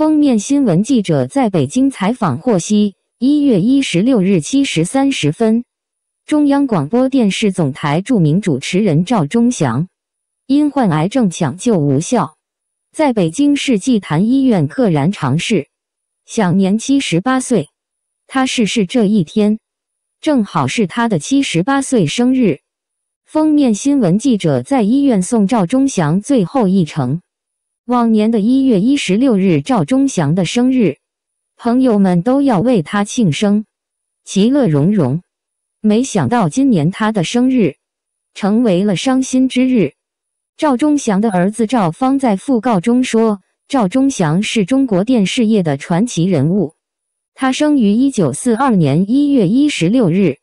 封面新闻记者在北京采访获悉，一月一十六日七时三十分，中央广播电视总台著名主持人赵忠祥因患癌症抢救无效，在北京市祭坛医院溘然长逝，享年七十八岁。他逝世这一天，正好是他的七十八岁生日。封面新闻记者在医院送赵忠祥最后一程。往年的一月一十六日，赵忠祥的生日，朋友们都要为他庆生，其乐融融。没想到今年他的生日成为了伤心之日。赵忠祥的儿子赵方在讣告中说：“赵忠祥是中国电视业的传奇人物，他生于一九四二年一月一十六日，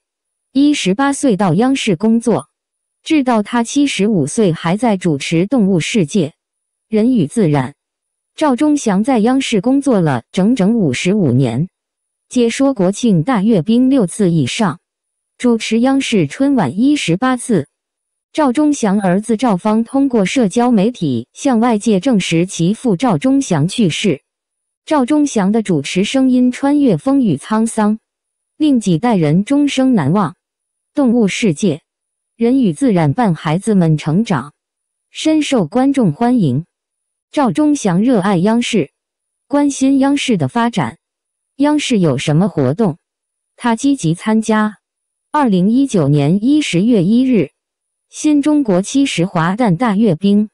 一十八岁到央视工作，直到他七十五岁还在主持《动物世界》。”人与自然，赵忠祥在央视工作了整整五十五年，解说国庆大阅兵六次以上，主持央视春晚一十八次。赵忠祥儿子赵方通过社交媒体向外界证实其父赵忠祥去世。赵忠祥的主持声音穿越风雨沧桑，令几代人终生难忘。动物世界，人与自然伴孩子们成长，深受观众欢迎。赵忠祥热爱央视，关心央视的发展。央视有什么活动，他积极参加。二零一九年一十月一日，新中国七十华诞大阅兵，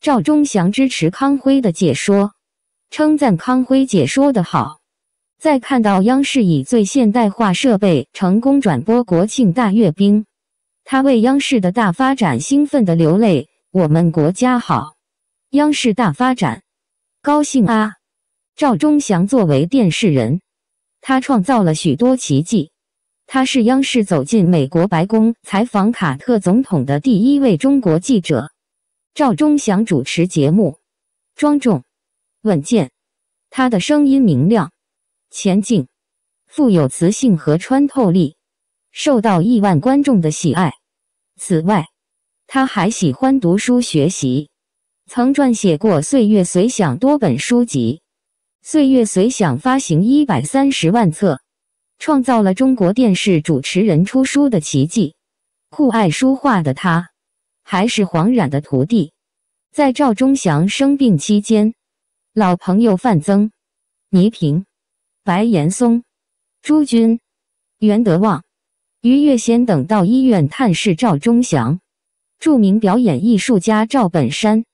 赵忠祥支持康辉的解说，称赞康辉解说的好。在看到央视以最现代化设备成功转播国庆大阅兵，他为央视的大发展兴奋的流泪。我们国家好。央视大发展，高兴啊！赵忠祥作为电视人，他创造了许多奇迹。他是央视走进美国白宫采访卡特总统的第一位中国记者。赵忠祥主持节目，庄重稳健，他的声音明亮、前进，富有磁性和穿透力，受到亿万观众的喜爱。此外，他还喜欢读书学习。曾撰写过《岁月随想》多本书籍，《岁月随想》发行一百三十万册，创造了中国电视主持人出书的奇迹。酷爱书画的他，还是黄冉的徒弟。在赵忠祥生病期间，老朋友范增、倪萍、白岩松、朱军、袁德旺、于月仙等到医院探视赵忠祥。著名表演艺术家赵本山。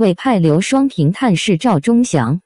委派刘双平探视赵忠祥。